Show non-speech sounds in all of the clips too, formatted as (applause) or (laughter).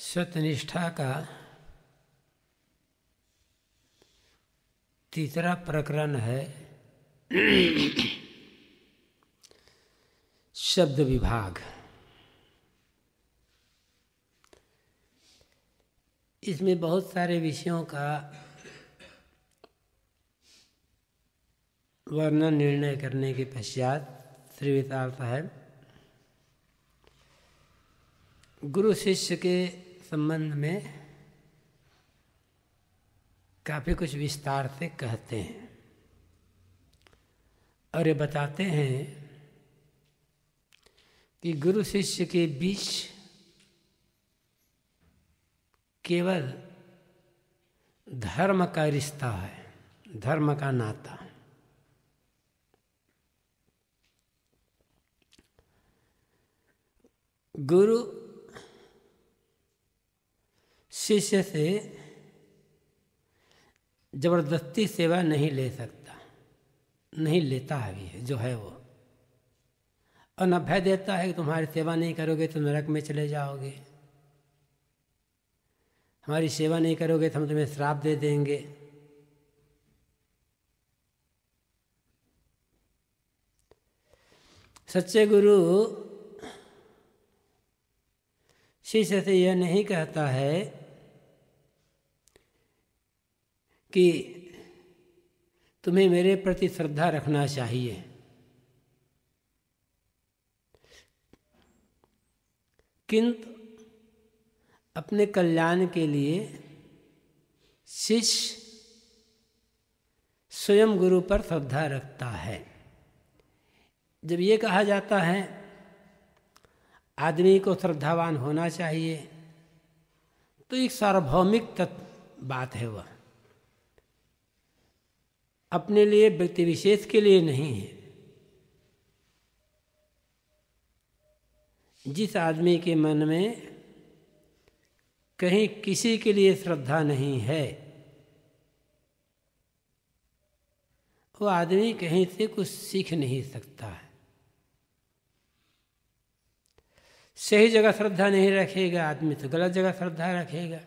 सतनिष्ठा का तीसरा प्रकरण है शब्द विभाग इसमें बहुत सारे विषयों का वर्णन निर्णय करने के पश्चात श्री विशाल साहेब गुरु शिष्य के संबंध में काफ़ी कुछ विस्तार से कहते हैं और ये बताते हैं कि गुरु शिष्य के बीच केवल धर्म का रिश्ता है धर्म का नाता गुरु शिष्य से जबरदस्ती सेवा नहीं ले सकता नहीं लेता है जो है वो और न भय देता है कि तुम्हारी सेवा नहीं करोगे तो नरक में चले जाओगे हमारी सेवा नहीं करोगे तो हम तुम्हें श्राप दे देंगे सच्चे गुरु श्री सत्य तो यह नहीं कहता है कि तुम्हें मेरे प्रति श्रद्धा रखना चाहिए किंतु अपने कल्याण के लिए शिष्य स्वयं गुरु पर श्रद्धा रखता है जब ये कहा जाता है आदमी को श्रद्धावान होना चाहिए तो एक सार्वभौमिक तत्व बात है वह अपने लिए व्यक्ति विशेष के लिए नहीं है जिस आदमी के मन में कहीं किसी के लिए श्रद्धा नहीं है वो आदमी कहीं से कुछ सीख नहीं सकता है सही जगह श्रद्धा नहीं रखेगा आदमी तो गलत जगह श्रद्धा रखेगा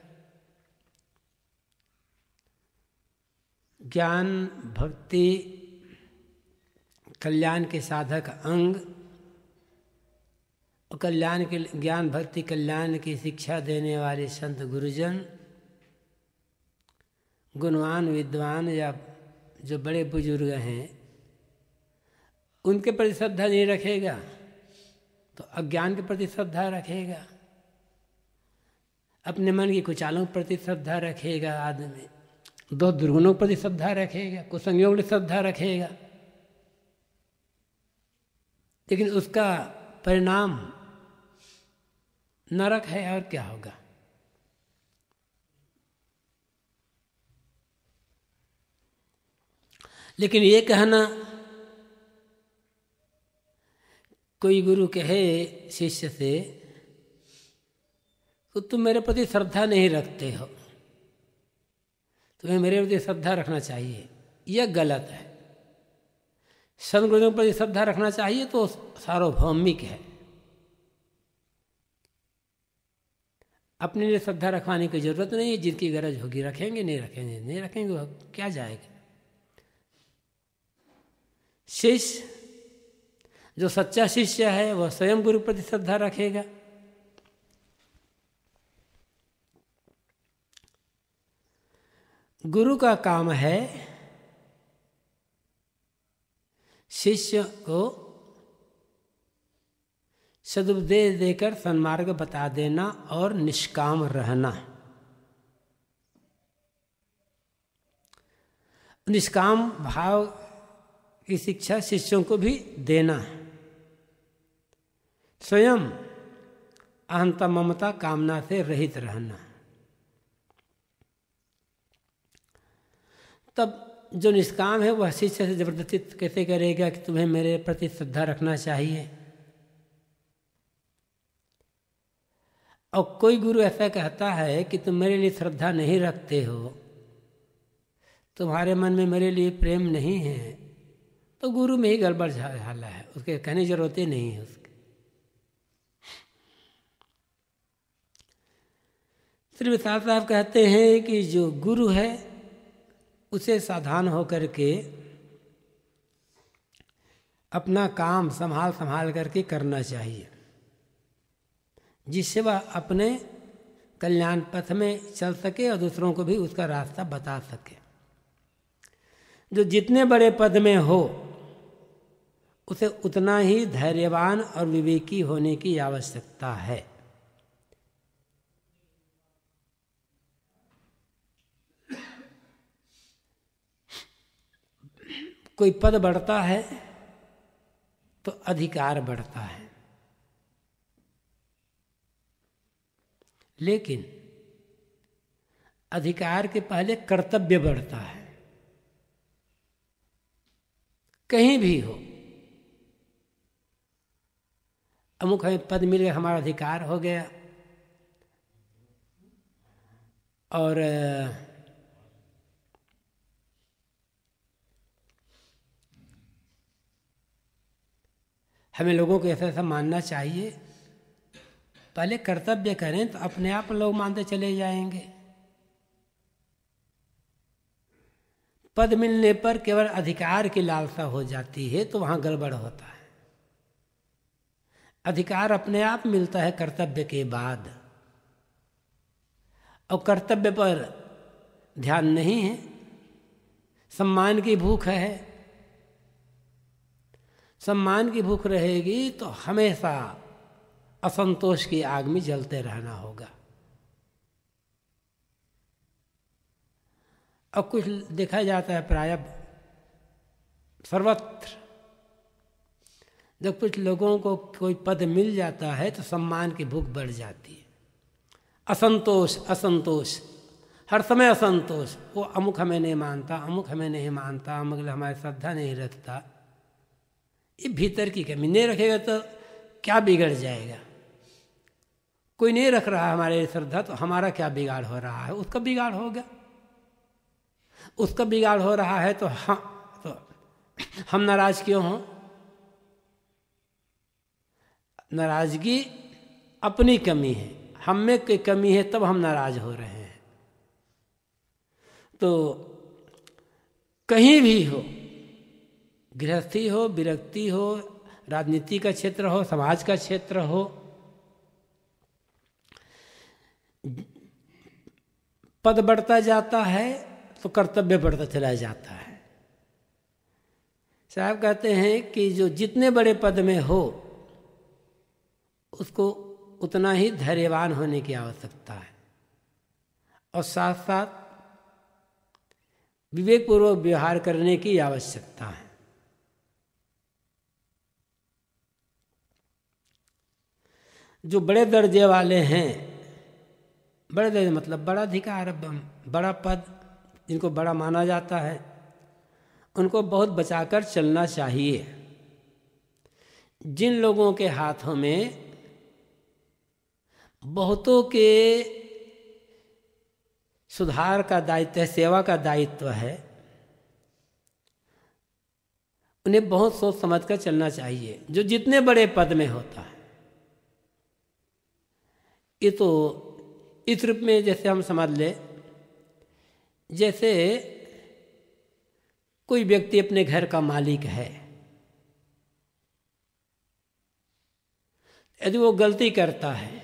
ज्ञान भक्ति कल्याण के साधक अंग और कल्याण के ज्ञान भक्ति कल्याण की शिक्षा देने वाले संत गुरुजन गुणवान विद्वान या जो बड़े बुजुर्ग हैं उनके प्रति श्रद्धा नहीं रखेगा तो अज्ञान के प्रति श्रद्धा रखेगा अपने मन की कुचालों के प्रति श्रद्धा रखेगा आदमी दो दुर्गुणों के प्रति श्रद्धा रखेगा कुसंयोग श्रद्धा रखेगा लेकिन उसका परिणाम नरक है और क्या होगा लेकिन ये कहना कोई गुरु कहे शिष्य से तो तुम मेरे प्रति श्रद्धा नहीं रखते हो तुम्हें मेरे प्रति श्रद्धा रखना चाहिए यह गलत है संत के प्रति श्रद्धा रखना चाहिए तो सार्वभौमिक है अपने लिए श्रद्धा रखवाने की जरूरत नहीं है जिनकी गरज होगी रखेंगे नहीं रखेंगे नहीं रखेंगे क्या जाएगा शिष्य जो सच्चा शिष्य है वह स्वयं गुरु प्रति श्रद्धा रखेगा गुरु का काम है शिष्य को सदुपदेश देकर सन्मार्ग बता देना और निष्काम रहना निष्काम भाव की शिक्षा शिष्यों को भी देना है स्वयं अहंता ममता कामना से रहित रहना तब जो निष्काम है वह शिष्य से जबरदस्ती कैसे करेगा कि तुम्हें मेरे प्रति श्रद्धा रखना चाहिए और कोई गुरु ऐसा कहता है कि तुम मेरे लिए श्रद्धा नहीं रखते हो तुम्हारे मन में मेरे लिए प्रेम नहीं है तो गुरु में ही गड़बड़ झाला है उसके कहने जरूरत ही नहीं है उसको फिर विशाल साहब कहते हैं कि जो गुरु है उसे साधान होकर के अपना काम संभाल संभाल करके करना चाहिए जिससे वह अपने कल्याण पथ में चल सके और दूसरों को भी उसका रास्ता बता सके जो जितने बड़े पद में हो उसे उतना ही धैर्यवान और विवेकी होने की आवश्यकता है कोई पद बढ़ता है तो अधिकार बढ़ता है लेकिन अधिकार के पहले कर्तव्य बढ़ता है कहीं भी हो अमुक हमें पद मिल गया हमारा अधिकार हो गया और हमें लोगों को ऐसा ऐसा मानना चाहिए पहले कर्तव्य करें तो अपने आप लोग मानते चले जाएंगे पद मिलने पर केवल अधिकार की लालसा हो जाती है तो वहां गड़बड़ होता है अधिकार अपने आप मिलता है कर्तव्य के बाद और कर्तव्य पर ध्यान नहीं है सम्मान की भूख है सम्मान की भूख रहेगी तो हमेशा असंतोष की आग में जलते रहना होगा अब कुछ देखा जाता है प्राय सर्वत्र जब कुछ लोगों को कोई पद मिल जाता है तो सम्मान की भूख बढ़ जाती है असंतोष असंतोष हर समय असंतोष वो अमुक हमें नहीं मानता अमुक हमें नहीं मानता अमुक हमारी श्रद्धा नहीं रखता ये भीतर की कमी नहीं रखेगा तो क्या बिगड़ जाएगा कोई नहीं रख रहा है हमारे श्रद्धा तो हमारा क्या बिगाड़ हो रहा है उसका बिगाड़ हो गया उसका बिगाड़ हो रहा है तो हम हाँ, तो हम नाराज क्यों हों नाराजगी अपनी कमी है हम में कोई कमी है तब हम नाराज हो रहे हैं तो कहीं भी हो गृहस्थी हो विरक्ति हो राजनीति का क्षेत्र हो समाज का क्षेत्र हो पद बढ़ता जाता है तो कर्तव्य बढ़ता चला जाता है साहब कहते हैं कि जो जितने बड़े पद में हो उसको उतना ही धैर्यवान होने की आवश्यकता है और साथ साथ विवेकपूर्वक व्यवहार करने की आवश्यकता है जो बड़े दर्जे वाले हैं बड़े दर्जे मतलब बड़ा अधिकार बड़ा पद जिनको बड़ा माना जाता है उनको बहुत बचाकर चलना चाहिए जिन लोगों के हाथों में बहुतों के सुधार का दायित्व है सेवा का दायित्व है उन्हें बहुत सोच समझ कर चलना चाहिए जो जितने बड़े पद में होता है ये तो इस रूप में जैसे हम समझ ले जैसे कोई व्यक्ति अपने घर का मालिक है यदि वो गलती करता है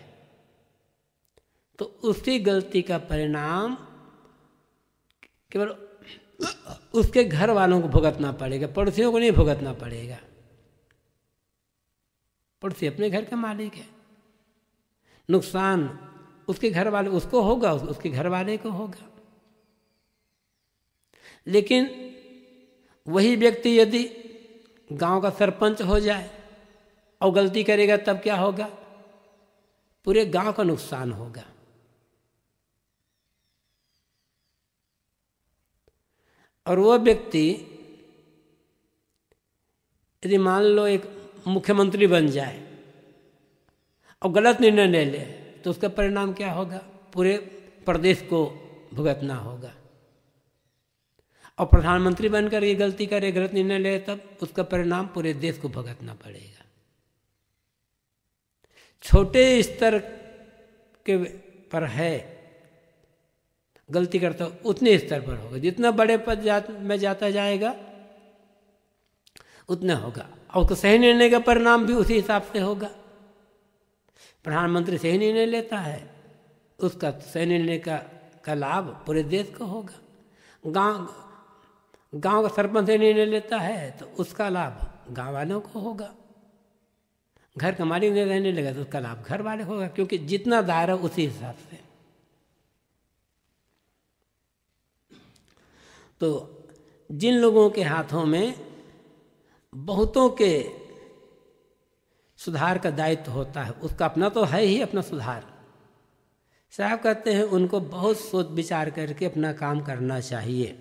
तो उसी गलती का परिणाम केवल उसके घर वालों को भुगतना पड़ेगा पड़ोसियों को नहीं भुगतना पड़ेगा पड़ोसी अपने घर का मालिक है नुकसान उसके घर वाले उसको होगा उसके घर वाले को होगा लेकिन वही व्यक्ति यदि गांव का सरपंच हो जाए और गलती करेगा तब क्या होगा पूरे गांव का नुकसान होगा और वह व्यक्ति यदि मान लो एक मुख्यमंत्री बन जाए और गलत निर्णय ले ले तो उसका परिणाम क्या होगा पूरे प्रदेश को भुगतना होगा और प्रधानमंत्री बनकर ये गलती करे गलत निर्णय ले तब उसका परिणाम पूरे देश को भुगतना पड़ेगा छोटे स्तर के पर है गलती करता उतने स्तर पर होगा जितना बड़े पद जात में जाता जाएगा उतना होगा और उसका सही निर्णय का परिणाम भी उसी हिसाब से होगा प्रधानमंत्री सही निर्णय लेता है उसका सही निर्णय का का लाभ पूरे देश को होगा गांव गांव का सरपंच सही निर्णय लेता है तो उसका लाभ गांव वालों को होगा घर का मालिक नहीं लेगा तो उसका लाभ घर वाले होगा क्योंकि जितना दायरा उसी हिसाब से तो जिन लोगों के हाथों में बहुतों के सुधार का दायित्व होता है उसका अपना तो है ही अपना सुधार साहब कहते हैं उनको बहुत सोच विचार करके अपना काम करना चाहिए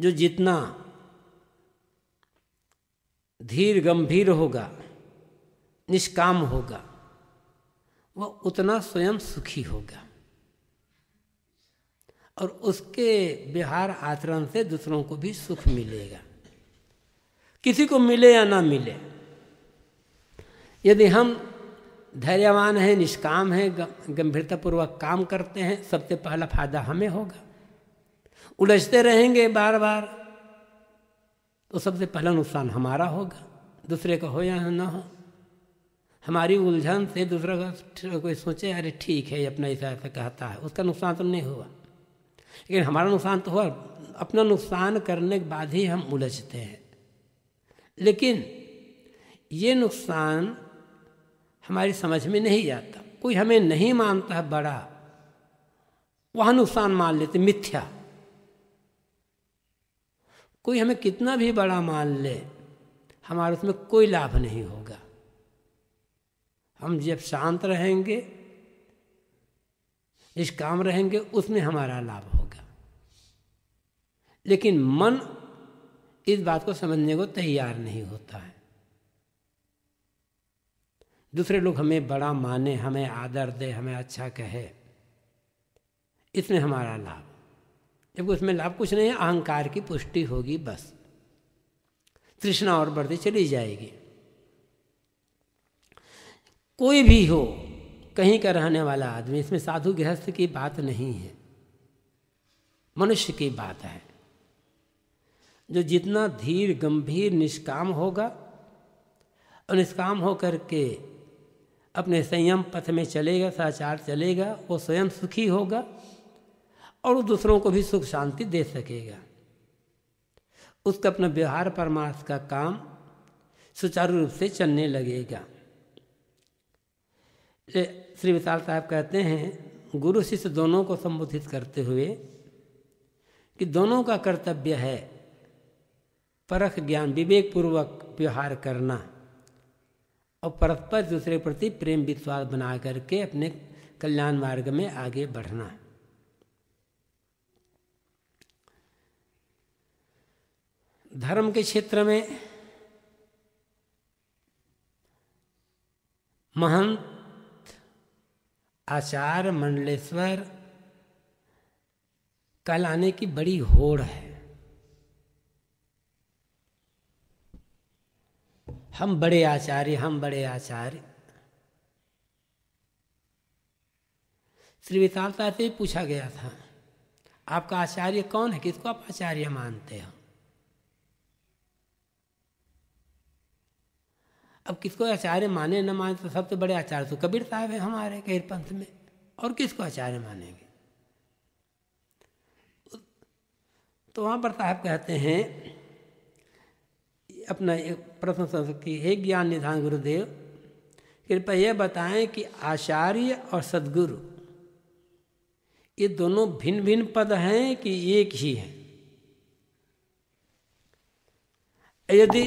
जो जितना धीर गंभीर होगा निष्काम होगा वह उतना स्वयं सुखी होगा और उसके बिहार आचरण से दूसरों को भी सुख मिलेगा किसी को मिले या ना मिले यदि हम धैर्यवान हैं निष्काम हैं गंभीरतापूर्वक काम करते हैं सबसे पहला फायदा हमें होगा उलझते रहेंगे बार बार तो सबसे पहला नुकसान हमारा होगा दूसरे का हो या ना हो हमारी उलझन से दूसरा का कोई सोचे अरे ठीक है अपना ऐसा ऐसा कहता है उसका नुकसान तो नहीं हुआ लेकिन हमारा नुकसान तो हुआ अपना नुकसान करने के बाद ही हम उलझते हैं लेकिन ये नुकसान हमारी समझ में नहीं जाता कोई हमें नहीं मानता है बड़ा वह नुकसान मान लेते मिथ्या कोई हमें कितना भी बड़ा मान ले हमारा उसमें कोई लाभ नहीं होगा हम जब शांत रहेंगे जिस काम रहेंगे उसमें हमारा लाभ होगा लेकिन मन इस बात को समझने को तैयार नहीं होता है दूसरे लोग हमें बड़ा माने हमें आदर दे हमें अच्छा कहे इसमें हमारा लाभ जबकि उसमें लाभ कुछ नहीं है अहंकार की पुष्टि होगी बस तृष्णा और बढ़ती चली जाएगी कोई भी हो कहीं का रहने वाला आदमी इसमें साधु गृहस्थ की बात नहीं है मनुष्य की बात है जो जितना धीर गंभीर निष्काम होगा और निष्काम होकर के अपने संयम पथ में चलेगा साचार चलेगा वो स्वयं सुखी होगा और दूसरों को भी सुख शांति दे सकेगा उसका अपना व्यवहार परमार्थ का काम सुचारू रूप से चलने लगेगा श्री विशाल साहब कहते हैं गुरु शिष्य दोनों को संबोधित करते हुए कि दोनों का कर्तव्य है परख ज्ञान विवेकपूर्वक व्यवहार करना और परस्पर दूसरे प्रति प्रेम विश्वास बना करके अपने कल्याण मार्ग में आगे बढ़ना धर्म के क्षेत्र में महंत आचार्य मंडलेश्वर कहलाने की बड़ी होड़ है हम बड़े आचार्य हम बड़े आचार्य श्री विशालता से पूछा गया था आपका आचार्य कौन है किसको आप आचार्य मानते हो अब किसको आचार्य माने न माने तो सबसे बड़े आचार्य तो कबीर साहब है हमारे गैर पंथ में और किसको आचार्य मानेंगे तो वहां पर साहब कहते हैं अपना एक प्रश्न की हे ज्ञान निधान गुरुदेव कृपया यह बताएं कि आचार्य और सदगुरु ये दोनों भिन्न भिन्न पद हैं कि एक ही है यदि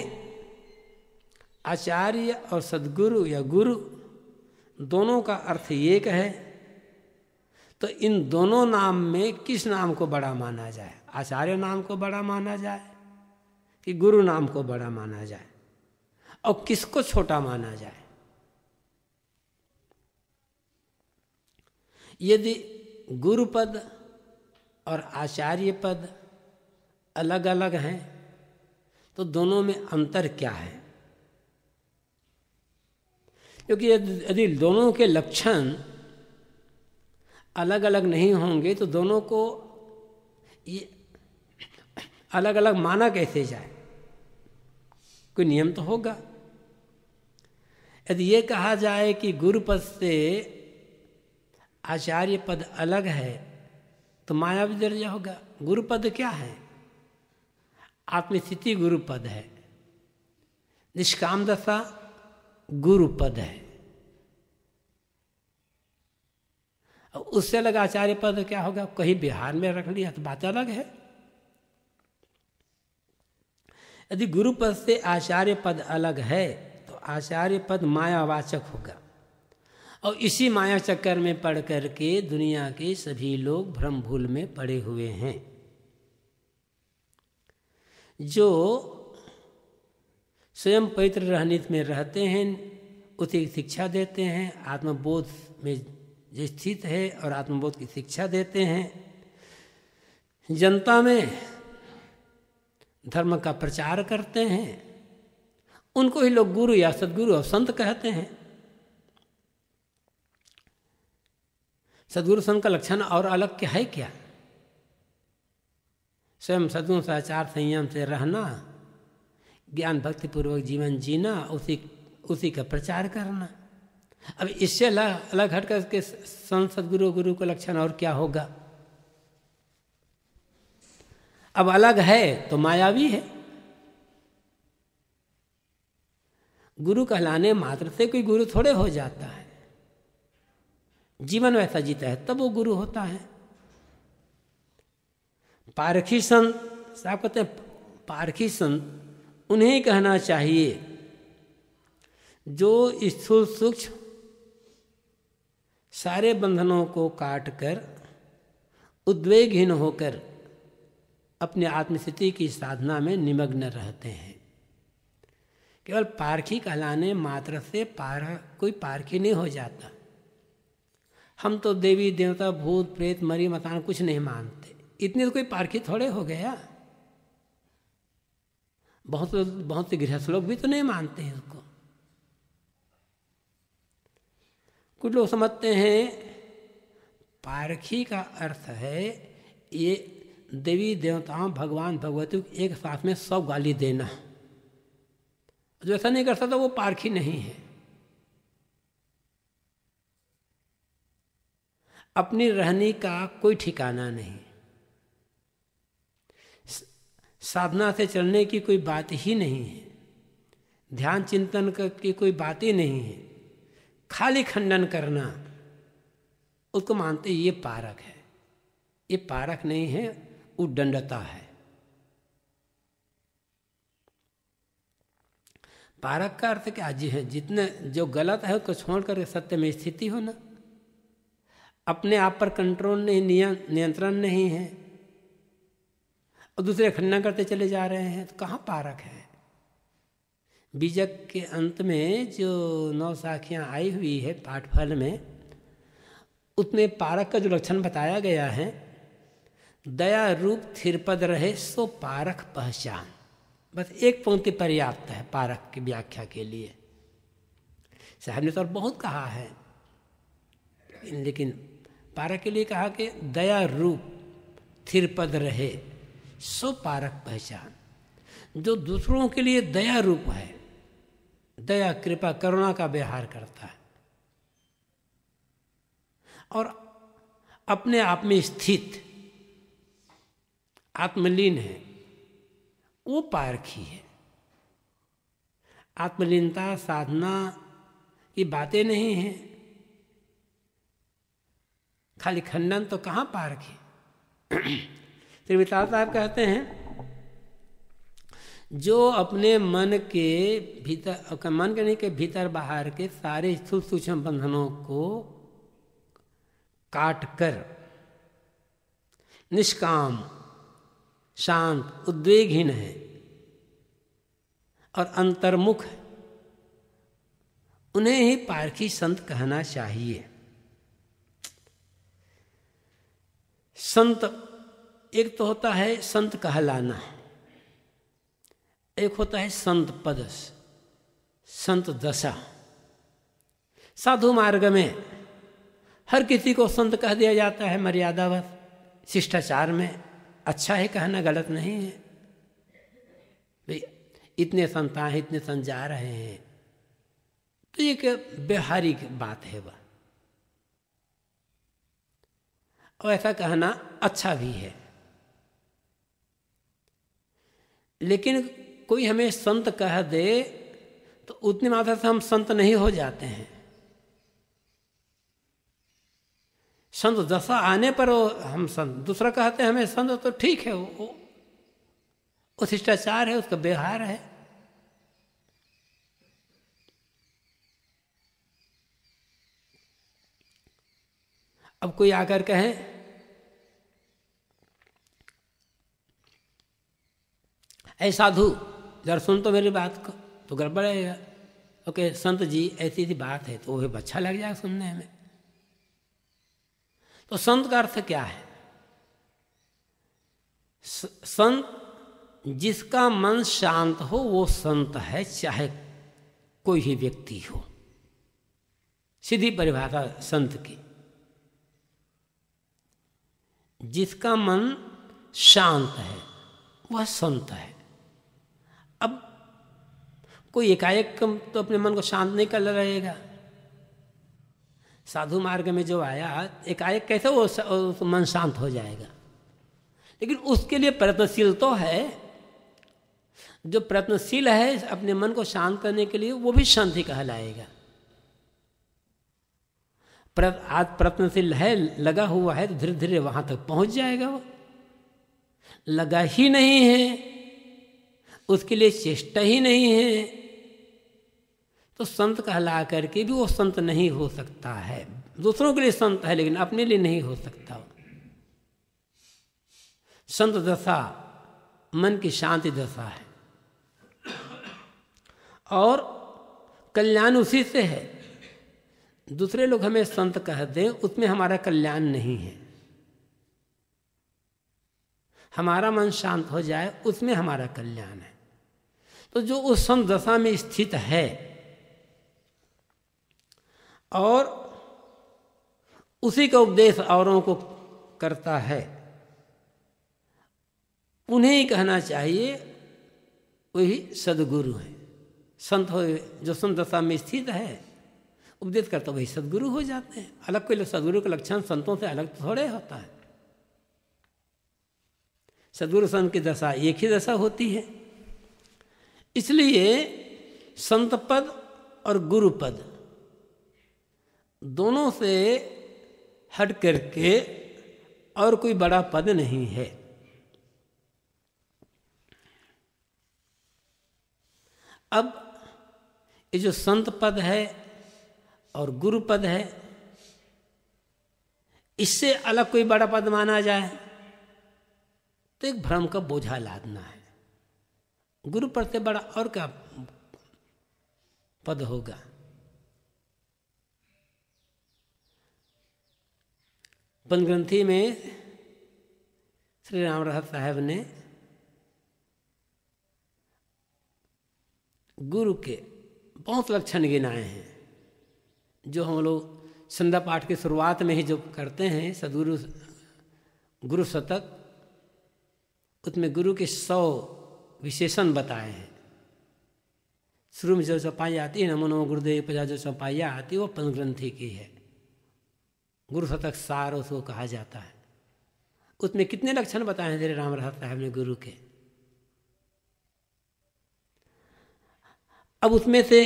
आचार्य और सदगुरु या गुरु दोनों का अर्थ एक है तो इन दोनों नाम में किस नाम को बड़ा माना जाए आचार्य नाम को बड़ा माना जाए कि गुरु नाम को बड़ा माना जाए और किसको छोटा माना जाए यदि गुरु पद और आचार्य पद अलग अलग हैं तो दोनों में अंतर क्या है क्योंकि यदि दोनों के लक्षण अलग अलग नहीं होंगे तो दोनों को ये अलग अलग माना कैसे जाए कोई नियम तो होगा यदि ये कहा जाए कि गुरु पद से आचार्य पद अलग है तो माया भी दर्ज होगा गुरु पद क्या है आत्मस्थिति गुरु पद है निष्काम दशा गुरु पद है उससे अलग आचार्य पद क्या होगा कहीं बिहार में रख लिया तो बात अलग है यदि गुरुपद से आचार्य पद अलग है तो आचार्य पद मायावाचक होगा और इसी माया चक्कर में पढ़ करके दुनिया के सभी लोग भ्रम भूल में पड़े हुए हैं जो स्वयं पवित्र रहनीत में रहते हैं उसे शिक्षा देते हैं आत्मबोध में जो स्थित है और आत्मबोध की शिक्षा देते हैं जनता में धर्म का प्रचार करते हैं उनको ही लोग गुरु या सदगुरु और संत कहते हैं सदगुरु संत का लक्षण और अलग क्या है क्या स्वयं सदगुण से आचार संयम से रहना ज्ञान भक्तिपूर्वक जीवन जीना उसी उसी का प्रचार करना अब इससे अलग अलग हट के संत सदगुरु गुरु का लक्षण और क्या होगा अब अलग है तो मायावी है गुरु कहलाने मात्र से कोई गुरु थोड़े हो जाता है जीवन वैसा जीता है तब वो गुरु होता है पारखी संत साहब कहते हैं पारखी संत उन्हें कहना चाहिए जो स्थूल सूक्ष्म सारे बंधनों को काट कर उद्वेगहीन होकर अपने आत्मस्थिति की साधना में निमग्न रहते हैं केवल पारखी कहलाने मात्र से पार कोई पारखी नहीं हो जाता हम तो देवी देवता भूत प्रेत मरी मतान कुछ नहीं मानते इतने तो कोई पारखी थोड़े हो गया बहुत बहुत से गृहस्थ लोग भी तो नहीं मानते हैं उसको कुछ लोग समझते हैं पारखी का अर्थ है ये देवी देवताओं भगवान भगवती को एक साथ में सब गाली देना जो ऐसा नहीं कर सकता वो पारखी नहीं है अपनी रहने का कोई ठिकाना नहीं साधना से चलने की कोई बात ही नहीं है ध्यान चिंतन की कोई बात ही नहीं है खाली खंडन करना उसको मानते ये पारक है ये पारक नहीं है उदंडता है पारक का अर्थ क्या जी है हाँ, जितने जो गलत है उसको छोड़ करके सत्य में स्थिति हो ना अपने आप पर कंट्रोल नहीं नियंत्रण नहीं है और दूसरे खंडन करते चले जा रहे हैं तो कहाँ पारक है बीजक के अंत में जो नौ साखियाँ आई हुई है पाठफल में उतने पारक का जो लक्षण बताया गया है दया रूप थिरपद रहे सो पारख पहचान बस एक पंक्ति पर्याप्त है पारख की व्याख्या के लिए साहब ने तो बहुत कहा है लेकिन पारख के लिए कहा कि दया रूप थिरपद रहे सो पारख पहचान जो दूसरों के लिए दया रूप है दया कृपा करुणा का व्यवहार करता है और अपने आप में स्थित आत्मलीन है वो पारखी है आत्मलीनता साधना ये बातें नहीं हैं खाली खंडन तो कहाँ पारखी श्री विशाल साहब कहते हैं जो अपने मन के भीतर मन के नहीं के भीतर बाहर के सारे सूक्ष्म बंधनों को काट कर निष्काम शांत उद्वेगहीन है और अंतर्मुख है उन्हें ही पारखी संत कहना चाहिए संत एक तो होता है संत कहलाना एक होता है संत पदस संत दशा साधु मार्ग में हर किसी को संत कह दिया जाता है मर्यादावत शिष्टाचार में अच्छा है कहना गलत नहीं है भाई इतने संतान हैं इतने सन जा रहे हैं तो एक व्यवहारिक बात है वह और ऐसा कहना अच्छा भी है लेकिन कोई हमें संत कह दे तो उतने मात्रा से हम संत नहीं हो जाते हैं संत दशा आने पर हम संत दूसरा कहते हैं हमें संत तो ठीक है वो वो शिष्टाचार है उसका व्यवहार है अब कोई आकर कहे ऐ साधु जरा सुन तो मेरी बात को तो गड़बड़ेगा ओके संत जी ऐसी ऐसी बात है तो वह अच्छा लग जाएगा सुनने में तो संत का अर्थ क्या है संत जिसका मन शांत हो वो संत है चाहे कोई ही व्यक्ति हो सीधी परिभाषा संत की जिसका मन शांत है वह संत है अब कोई एकाएक तो अपने मन को शांत नहीं कर रहेगा साधु मार्ग में जो आया एकाएक कैसे वो, वो मन शांत हो जाएगा लेकिन उसके लिए प्रयत्नशील तो है जो प्रयत्नशील है अपने मन को शांत करने के लिए वो भी शांति कहलाएगा आज प्रयत्नशील है लगा हुआ है तो धीरे धीरे वहां तक पहुंच जाएगा वो लगा ही नहीं है उसके लिए चेष्टा ही नहीं है तो संत कहला करके भी वो संत नहीं हो सकता है दूसरों के लिए संत है लेकिन अपने लिए नहीं हो सकता संत दशा मन की शांति दशा है और कल्याण उसी से है दूसरे लोग हमें संत कह दें उसमें हमारा कल्याण नहीं है हमारा मन शांत हो जाए उसमें हमारा कल्याण है तो जो उस संत दशा में स्थित है और उसी का उपदेश औरों को करता है उन्हें ही कहना चाहिए वही सदगुरु हैं संत हो जो संत दशा में स्थित है उपदेश करता वही सदगुरु हो जाते हैं अलग कोई सदगुरु का लक्षण संतों से अलग तो थोड़े होता है सदगुरु संत की दशा एक ही दशा होती है इसलिए संत पद और गुरु पद दोनों से हट करके और कोई बड़ा पद नहीं है अब ये जो संत पद है और गुरु पद है इससे अलग कोई बड़ा पद माना जाए तो एक भ्रम का बोझा लादना है गुरु पद से बड़ा और क्या पद होगा पंचग्रंथी में श्री राम राहत साहेब ने गुरु के बहुत लक्षण गिनाए हैं जो हम लोग संध्या पाठ की शुरुआत में ही जो करते हैं सदगुरु गुरु शतक उसमें गुरु के सौ विशेषण बताए हैं शुरू में जो चौपाइयाँ आती है नमो नमो गुरुदेव पजा जो चौपाइयाँ आती है वो पंचग्रंथी की है गुरु शतक सार उसको कहा जाता है उसमें कितने लक्षण बताए हैं तेरे राम साहब ने गुरु के अब उसमें से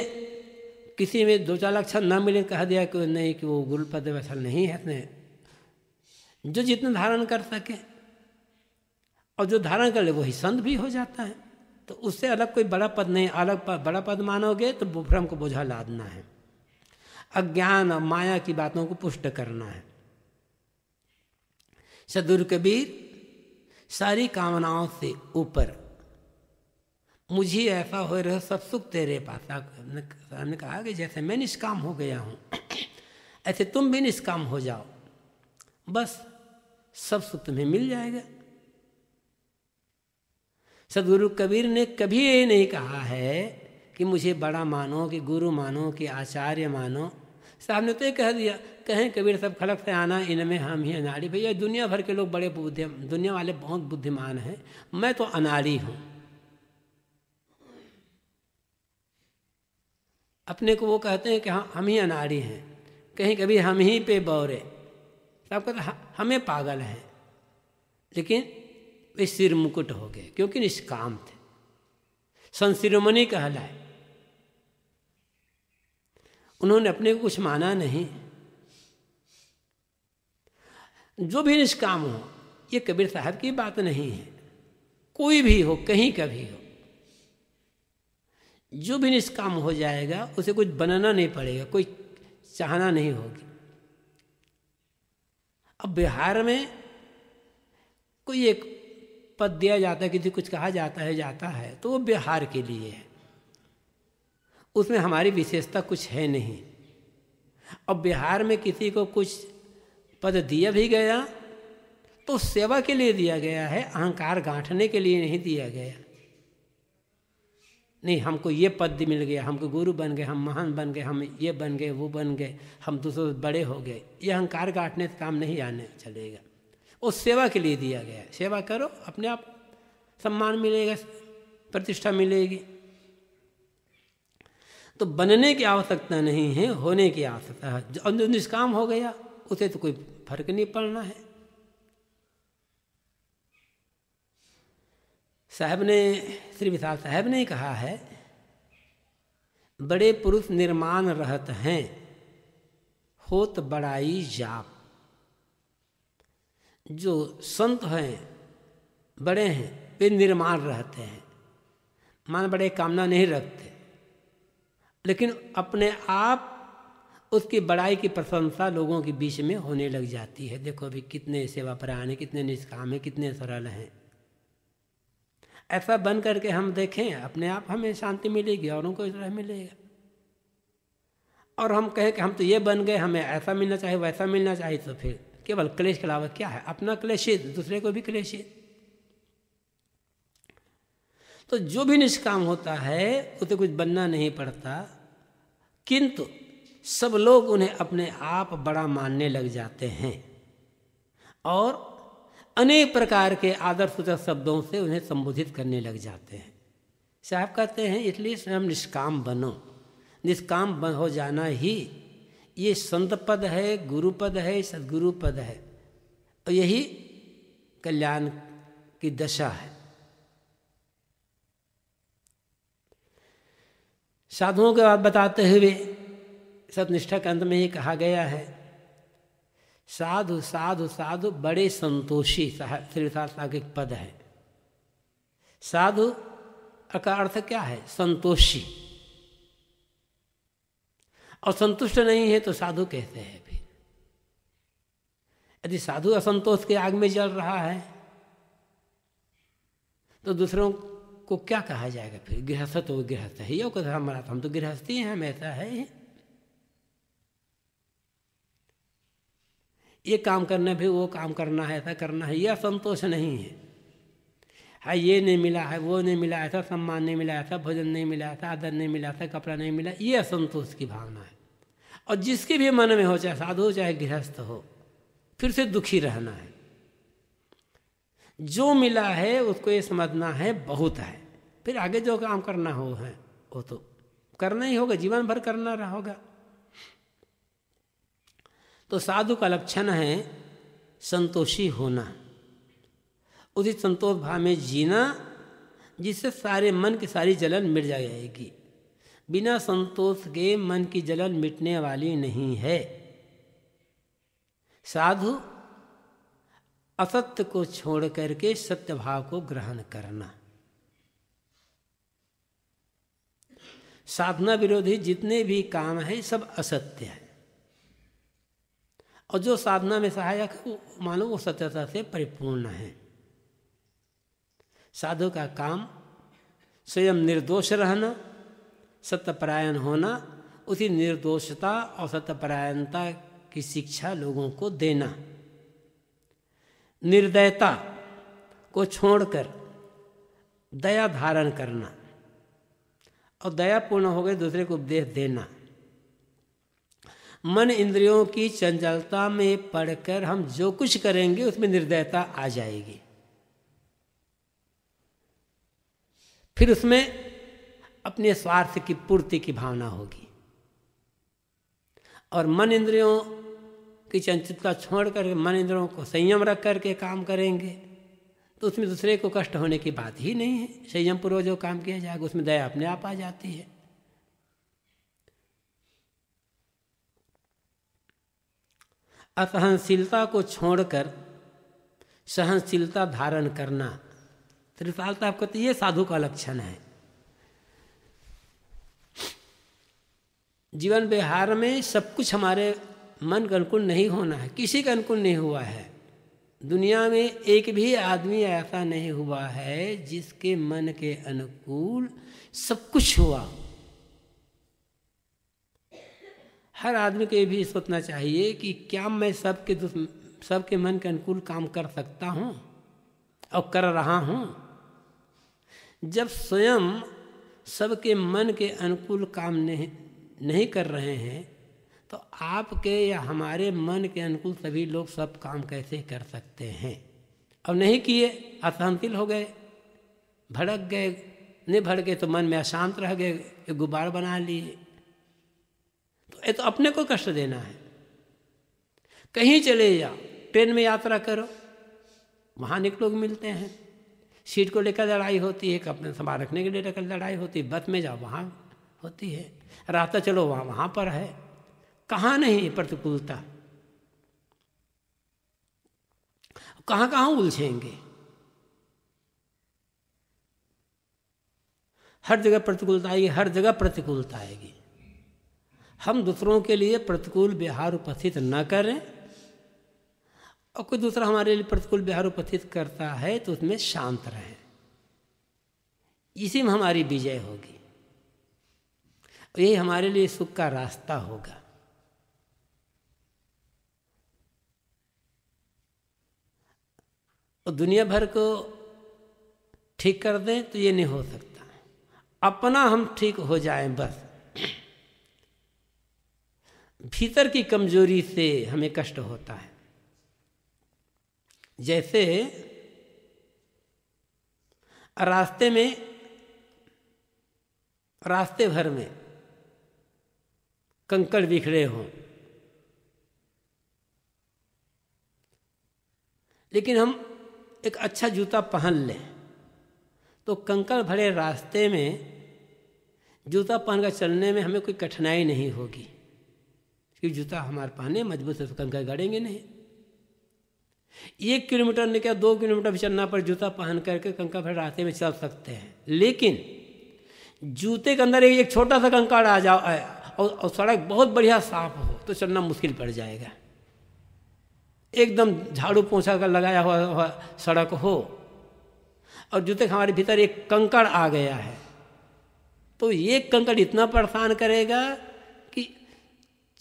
किसी में दो चार लक्षण ना मिले कह दिया कि नहीं कि वो गुरु पद वैसा नहीं है इसने जो जितना धारण कर सके और जो धारण कर ले वही संत भी हो जाता है तो उससे अलग कोई बड़ा पद नहीं अलग पद बड़ा पद मानोगे तो ब्रह्म को बोझा लादना है अज्ञान और माया की बातों को पुष्ट करना है सदुर कबीर सारी कामनाओं से ऊपर मुझे ऐसा हो रहा सब सुख तेरे पास ने कहा कि जैसे मैं निष्काम हो गया हूँ (clears throat) ऐसे तुम भी निष्काम हो जाओ बस सब सुख तुम्हें मिल जाएगा सदगुरु कबीर ने कभी ये नहीं कहा है कि मुझे बड़ा मानो कि गुरु मानो कि आचार्य मानो साहब ने तो ये कह दिया कहें कबीर सब खलक से आना इनमें हम ही अनाड़ी भैया दुनिया भर के लोग बड़े बुद्धि दुनिया वाले बहुत बुद्धिमान हैं मैं तो अनाड़ी हूँ अपने को वो कहते हैं कि हाँ हम ही अनाड़ी हैं कहीं कभी हम ही पे बौरे साहब कहते हाँ, हमें पागल हैं लेकिन वे सिर मुकुट हो गए क्योंकि निष्काम थे संशिरोमणि कहलाए उन्होंने अपने को कुछ माना नहीं जो भी निष्काम हो ये कबीर साहब की बात नहीं है कोई भी हो कहीं का भी हो जो भी निष्काम हो जाएगा उसे कुछ बनाना नहीं पड़ेगा कोई चाहना नहीं होगी अब बिहार में कोई एक पद दिया जाता है किसी कुछ कहा जाता है जाता है तो वो बिहार के लिए है उसमें हमारी विशेषता कुछ है नहीं अब बिहार में किसी को कुछ पद दिया भी गया तो सेवा के लिए दिया गया है अहंकार गांठने के लिए नहीं दिया गया नहीं हमको ये पद मिल गया हमको गुरु बन गए हम महान बन गए हम ये बन गए वो बन गए हम दूसरों से बड़े हो गए ये अहंकार गांठने से काम नहीं आने चलेगा वो सेवा के लिए दिया गया है सेवा करो अपने आप सम्मान मिलेगा प्रतिष्ठा मिलेगी तो बनने की आवश्यकता नहीं है होने की आवश्यकता है जो निष्काम हो गया उसे तो कोई फर्क नहीं पड़ना है साहब ने श्री विशाल साहब ने कहा है बड़े पुरुष निर्माण रहत हैं होत बड़ाई जाप जो संत हैं बड़े हैं वे निर्माण रहते हैं मान बड़े कामना नहीं रखते लेकिन अपने आप उसकी बड़ाई की प्रशंसा लोगों के बीच में होने लग जाती है देखो अभी कितने सेवा प्राण हैं कितने निष्काम हैं कितने सरल हैं ऐसा बन करके हम देखें अपने आप हमें शांति मिलेगी औरों को तरह मिलेगा और हम कहें कि हम तो ये बन गए हमें ऐसा मिलना चाहिए वैसा मिलना चाहिए तो फिर केवल क्लेश के अलावा क्या है अपना क्लेशित दूसरे को भी है तो जो भी निष्काम होता है उसे कुछ बनना नहीं पड़ता किंतु सब लोग उन्हें अपने आप बड़ा मानने लग जाते हैं और अनेक प्रकार के आदर सूचक शब्दों से उन्हें संबोधित करने लग जाते हैं साहब कहते हैं इसलिए स्वयं निष्काम बनो निष्काम बन हो जाना ही ये संत पद है गुरु पद है सदगुरु पद है और यही कल्याण की दशा है साधुओं के बाद बताते हुए सतनिष्ठा के अंत में ये कहा गया है साधु साधु साधु बड़े संतोषी श्री के पद है साधु का अर्थ क्या है संतोषी और संतुष्ट नहीं है तो साधु कहते हैं फिर यदि साधु असंतोष के आग में जल रहा है तो दूसरों को क्या कहा जाएगा फिर गृहस्थ तो गृहस्थ है यो कथा हमारा हम तो गृहस्थी हैं हम ऐसा है ये काम करना भी वो काम करना है ऐसा करना है यह संतोष नहीं है हाँ ये नहीं मिला है वो नहीं मिला ऐसा सम्मान नहीं मिला ऐसा भोजन नहीं मिला ऐसा आदर नहीं मिला ऐसा कपड़ा नहीं मिला ये असंतोष की भावना है और जिसके भी मन में हो चाहे साधु हो चाहे गृहस्थ हो फिर से दुखी रहना है जो मिला है उसको ये समझना है बहुत है फिर आगे जो काम करना हो है वो तो करना ही होगा जीवन भर करना रहा होगा तो साधु का लक्षण है संतोषी होना उसी संतोष भाव में जीना जिससे सारे मन की सारी जलन मिट जाएगी बिना संतोष के मन की जलन मिटने वाली नहीं है साधु असत्य को छोड़ करके सत्य भाव को ग्रहण करना साधना विरोधी जितने भी काम हैं सब असत्य है और जो साधना में सहायक है मानो वो सत्यता से परिपूर्ण है साधु का काम स्वयं निर्दोष रहना सत्यपरायण होना उसी निर्दोषता और सत्यपरायणता की शिक्षा लोगों को देना निर्दयता को छोड़कर दया धारण करना और दयापूर्ण हो गए दूसरे को उपदेश देना मन इंद्रियों की चंचलता में पढ़कर हम जो कुछ करेंगे उसमें निर्दयता आ जाएगी फिर उसमें अपने स्वार्थ की पूर्ति की भावना होगी और मन इंद्रियों कि चंचलता छोड़ कर मन इंद्रों को संयम रख करके काम करेंगे तो उसमें दूसरे को कष्ट होने की बात ही नहीं है संयम पूर्व जो काम किया जाएगा उसमें दया अपने आप आ जाती है असहनशीलता को छोड़कर सहनशीलता धारण करना त्रिपालता आपको तो ये साधु का लक्षण है जीवन व्यवहार में सब कुछ हमारे मन का अनुकूल नहीं होना है किसी का अनुकूल नहीं हुआ है दुनिया में एक भी आदमी ऐसा नहीं हुआ है जिसके मन के अनुकूल सब कुछ हुआ हर आदमी को ये भी सोचना चाहिए कि क्या मैं सबके सबके मन के अनुकूल काम कर सकता हूँ और कर रहा हूँ जब स्वयं सबके मन के अनुकूल काम नहीं नहीं कर रहे हैं तो आपके या हमारे मन के अनुकूल सभी लोग सब काम कैसे कर सकते हैं और नहीं किए अशांतिल हो गए भड़क गए नहीं भड़ गए तो मन में अशांत रह गए एक गुब्बार बना लिए तो ये तो अपने को कष्ट देना है कहीं चले जाओ ट्रेन में यात्रा करो वहाँ अनेक लोग मिलते हैं सीट को लेकर लड़ाई होती है अपने सामान रखने के लिए लेकर लड़ाई होती है बस में जाओ वहाँ होती है रास्ता तो चलो वहाँ वहाँ पर है कहाँ नहीं प्रतिकूलता कहाँ कहाँ उलझेंगे हर जगह प्रतिकूलता आएगी हर जगह प्रतिकूलता आएगी हम दूसरों के लिए प्रतिकूल व्यवहार उपस्थित न करें और कोई दूसरा हमारे लिए प्रतिकूल व्यवहार उपस्थित करता है तो उसमें शांत रहें इसी में हमारी विजय होगी यही हमारे लिए सुख का रास्ता होगा और दुनिया भर को ठीक कर दें तो ये नहीं हो सकता अपना हम ठीक हो जाए बस भीतर की कमजोरी से हमें कष्ट होता है जैसे रास्ते में रास्ते भर में कंकड़ बिखरे हों लेकिन हम एक अच्छा जूता पहन लें तो कंकड़ भरे रास्ते में जूता पहनकर चलने में हमें कोई कठिनाई नहीं होगी क्योंकि जूता हमारे पहने मजबूत से तो कंकड़ गड़ेंगे नहीं एक किलोमीटर ने क्या दो किलोमीटर भी चलना पर जूता पहन करके कंकड़ भरे रास्ते में चल सकते हैं लेकिन जूते के अंदर एक छोटा सा कंकड़ आ जाओ और सड़क बहुत बढ़िया साफ हो तो चलना मुश्किल पड़ जाएगा एकदम झाड़ू पोछा का लगाया हुआ, हुआ सड़क हो और जो तक हमारे भीतर एक कंकड़ आ गया है तो ये कंकड़ इतना परेशान करेगा कि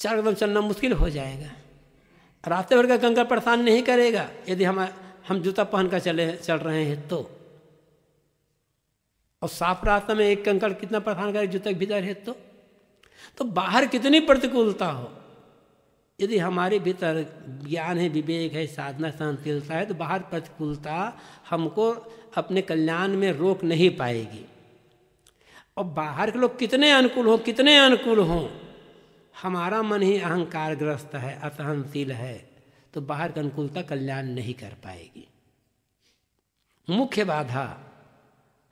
चार कदम चलना मुश्किल हो जाएगा रास्ते भर का कंकड़ परेशान नहीं करेगा यदि हम हम जूता पहन कर चले चल रहे हैं तो और साफ रास्ते में एक कंकड़ कितना परेशान करेगा जूते के भीतर है तो, तो बाहर कितनी प्रतिकूलता हो यदि हमारे भीतर ज्ञान है विवेक है साधना सहनशीलता है तो बाहर प्रतिकूलता हमको अपने कल्याण में रोक नहीं पाएगी और बाहर के लोग कितने अनुकूल हों कितने अनुकूल हों हमारा मन ही अहंकार ग्रस्त है असहनशील है तो बाहर की अनुकूलता कल्याण नहीं कर पाएगी मुख्य बाधा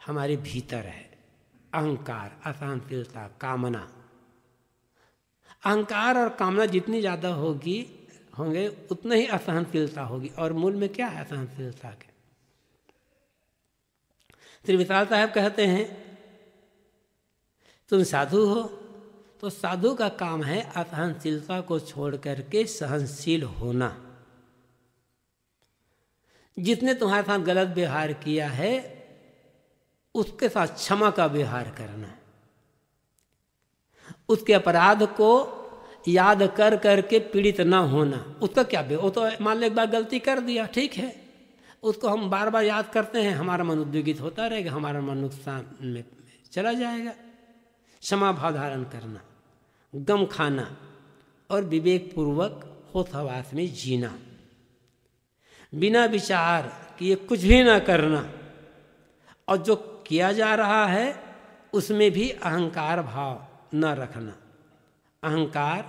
हमारे भीतर है अहंकार असहनशीलता कामना अहंकार और कामना जितनी ज़्यादा होगी होंगे उतना ही असहनशीलता होगी और मूल में क्या है असहनशीलता के श्री विशाल साहब कहते हैं तुम साधु हो तो साधु का काम है असहनशीलता को छोड़ करके सहनशील होना जितने तुम्हारे साथ गलत व्यवहार किया है उसके साथ क्षमा का व्यवहार करना उसके अपराध को याद कर करके पीड़ित ना होना उसका क्या वो तो मान लो एक बार गलती कर दिया ठीक है उसको हम बार बार याद करते हैं हमारा मन उद्योगित होता रहेगा हमारा मन नुकसान में चला जाएगा क्षमा भाव धारण करना गम खाना और विवेक पूर्वक होथवास में जीना बिना विचार कि ये कुछ भी ना करना और जो किया जा रहा है उसमें भी अहंकार भाव न रखना अहंकार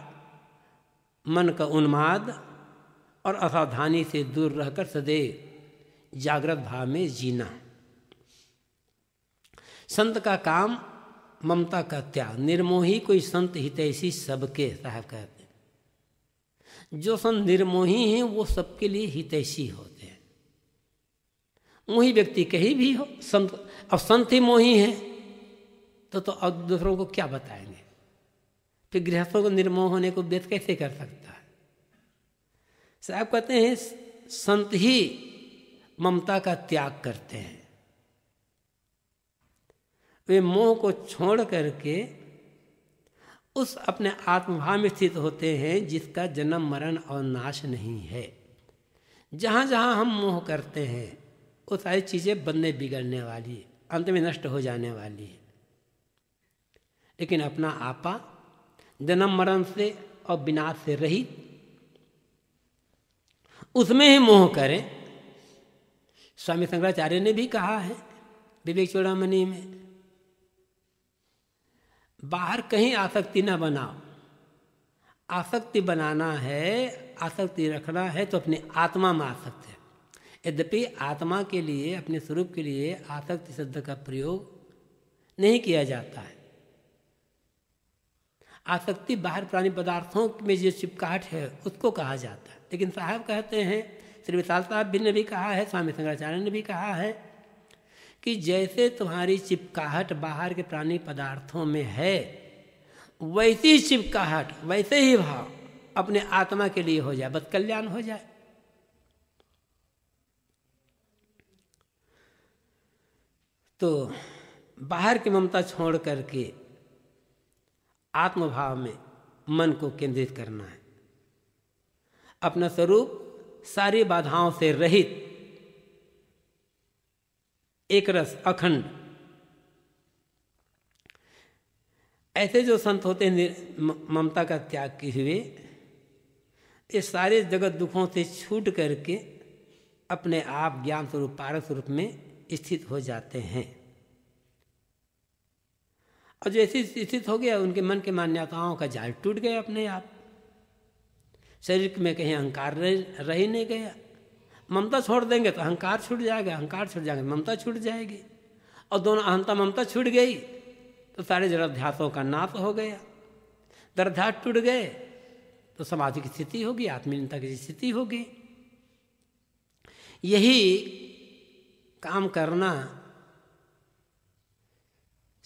मन का उन्माद और असावधानी से दूर रहकर सदैव जागृत भाव में जीना संत का काम ममता का त्याग निर्मोही कोई संत हितैषी सबके साहब कहते हैं जो संत निर्मोही हैं वो सबके लिए हितैषी होते हैं वही व्यक्ति कहीं भी हो संत अब संत ही मोही है तो तो अब दूसरों को क्या बताएंगे फिर गृहस्थों को निर्मोह होने को व्यर्थ कैसे कर सकता है साहब कहते हैं संत ही ममता का त्याग करते हैं वे मोह को छोड़ करके उस अपने आत्मभाव में स्थित होते हैं जिसका जन्म मरण और नाश नहीं है जहाँ जहाँ हम मोह करते हैं वो सारी चीज़ें बनने बिगड़ने वाली अंत में नष्ट हो जाने वाली है लेकिन अपना आपा जन्म मरण से और विनाश से रहित उसमें ही मोह करें स्वामी शंकराचार्य ने भी कहा है विवेक चौड़ामणि में बाहर कहीं आसक्ति न बनाओ आसक्ति बनाना है आसक्ति रखना है तो अपने आत्मा में आसक्त है यद्यपि आत्मा के लिए अपने स्वरूप के लिए आसक्ति शब्द का प्रयोग नहीं किया जाता है आसक्ति बाहर प्राणी पदार्थों में जो चिपकाहट है उसको कहा जाता है लेकिन साहब कहते हैं श्री विशाल साहब भी ने भी कहा है स्वामी शंकराचार्य ने भी कहा है कि जैसे तुम्हारी चिपकाहट बाहर के प्राणी पदार्थों में है वैसी चिपकाहट वैसे ही भाव अपने आत्मा के लिए हो जाए बस कल्याण हो जाए तो बाहर की ममता छोड़ करके आत्मभाव में मन को केंद्रित करना है अपना स्वरूप सारी बाधाओं से रहित एक रस अखंड ऐसे जो संत होते ममता का त्याग किए हुए ये सारे जगत दुखों से छूट करके अपने आप ज्ञान स्वरूप पारस स्वरूप में स्थित हो जाते हैं और जैसे स्थित हो गया उनके मन के मान्यताओं का जाल टूट गया अपने आप शरीर में कहीं अहंकार रह ही नहीं गया ममता छोड़ देंगे तो अहंकार छूट जाएगा अहंकार छूट जाएंगे ममता छूट जाएगी और दोनों अहंता ममता छूट गई तो सारे जड़ाध्यासों का नाश हो गया दरध्यास टूट गए तो समाधि की स्थिति होगी आत्मीनता की स्थिति होगी यही काम करना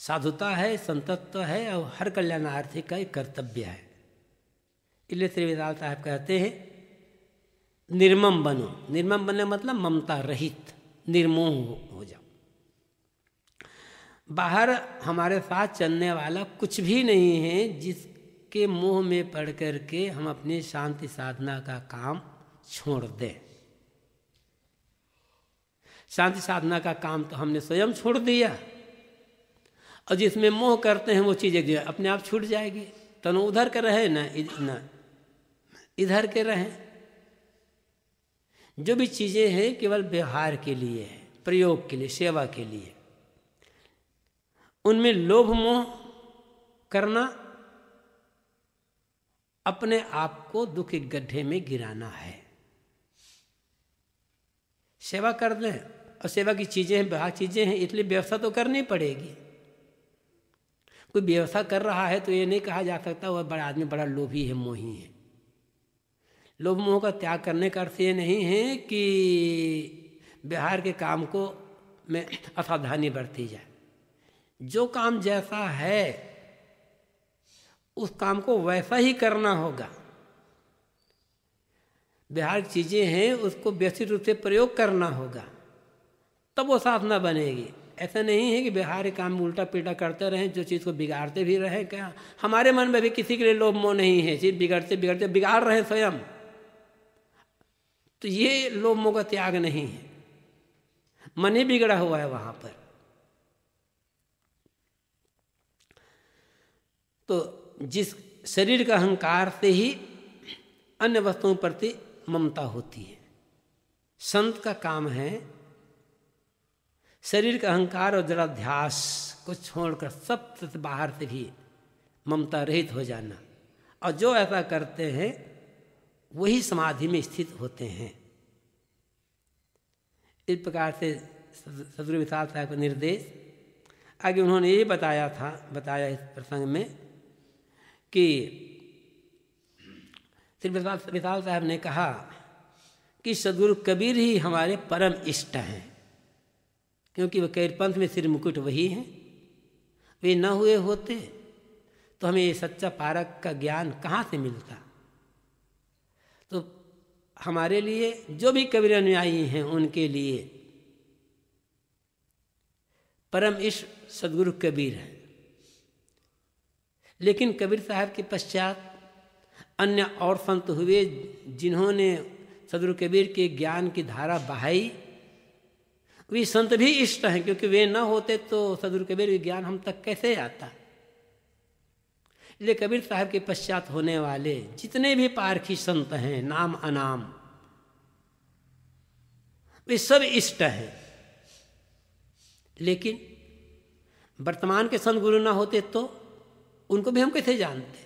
साधुता है संतत्व है और हर कल्याणार्थी का एक कर्तव्य है इसलिए श्री साहब कहते हैं निर्मम बनो निर्मम बनने मतलब ममता रहित निर्मोह हो जाओ बाहर हमारे साथ चलने वाला कुछ भी नहीं है जिसके मोह में पड़ करके हम अपनी शांति साधना का काम छोड़ दें शांति साधना का काम तो हमने स्वयं छोड़ दिया और जिसमें मोह करते हैं वो चीज़ एक अपने आप छूट जाएगी तनु उधर के रहे ना न इधर के रहें जो भी चीज़ें हैं केवल व्यवहार के लिए है प्रयोग के लिए सेवा के लिए उनमें लोभ मोह करना अपने आप को दुख के गड्ढे में गिराना है सेवा कर दें और सेवा की चीज़ें हैं बाहर चीज़ें हैं इसलिए व्यवस्था तो करनी पड़ेगी कोई व्यवसाय कर रहा है तो ये नहीं कहा जा सकता वह बड़ा आदमी बड़ा लोभी है मोही है लोभ मोह का त्याग करने का अर्थ ये नहीं है कि बिहार के काम को में असावधानी बरती जाए जो काम जैसा है उस काम को वैसा ही करना होगा बिहार की चीज़ें हैं उसको व्यवस्थित रूप से प्रयोग करना होगा तब वो साधना बनेगी ऐसा नहीं है कि बिहार काम उल्टा पीटा करते रहें जो चीज़ को बिगाड़ते भी रहे क्या हमारे मन में भी किसी के लिए लोभ मोह नहीं है चीज़ बिगड़ते बिगड़ते बिगाड़ रहे स्वयं तो ये लोभ मोह का त्याग नहीं है मन ही बिगड़ा हुआ है वहां पर तो जिस शरीर का अहंकार से ही अन्य वस्तुओं प्रति ममता होती है संत का काम है शरीर का अहंकार और जलाध्यास को छोड़कर सब तत्व बाहर से भी ममता रहित हो जाना और जो ऐसा करते हैं वही समाधि में स्थित होते हैं इस प्रकार से सदगुरु विशाल साहब का निर्देश आगे उन्होंने ये बताया था बताया इस प्रसंग में कि श्री विशाल साहब ने कहा कि सदगुरु कबीर ही हमारे परम इष्ट हैं क्योंकि वह कैरपंथ में सिर मुकुट वही हैं वे न हुए होते तो हमें ये सच्चा पारक का ज्ञान कहाँ से मिलता तो हमारे लिए जो भी कबीर अनुयायी हैं उनके लिए परम इष्ट सदगुरु कबीर है लेकिन कबीर साहब के पश्चात अन्य और संत हुए जिन्होंने सदगुरु कबीर के ज्ञान की धारा बहाई वे संत भी इष्ट हैं क्योंकि वे न होते तो सदगुरु कबीर ज्ञान हम तक कैसे आता इसलिए कबीर साहब के पश्चात होने वाले जितने भी पारखी संत हैं नाम अनाम वे सब इष्ट हैं लेकिन वर्तमान के संत गुरु ना होते तो उनको भी हम कैसे जानते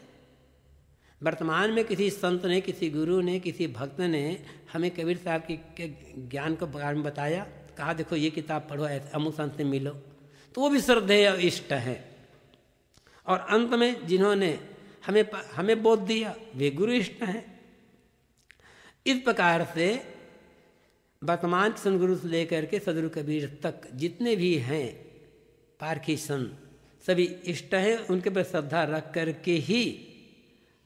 वर्तमान में किसी संत ने किसी गुरु ने किसी भक्त ने हमें कबीर साहब के ज्ञान को बारे में बताया कहा देखो ये किताब पढ़ो अमुक संत से मिलो तो वो भी श्रद्धेय इष्ट हैं और अंत में जिन्होंने हमें हमें बोध दिया वे गुरु इष्ट हैं इस प्रकार से वर्तमान गुरु से लेकर के सदगुरु कबीर तक जितने भी हैं पारखी सन सभी इष्ट हैं उनके पर श्रद्धा रख करके ही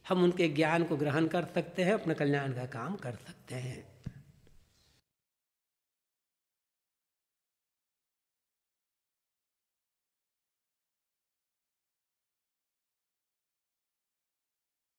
हम उनके ज्ञान को ग्रहण कर सकते हैं अपने कल्याण का काम कर सकते हैं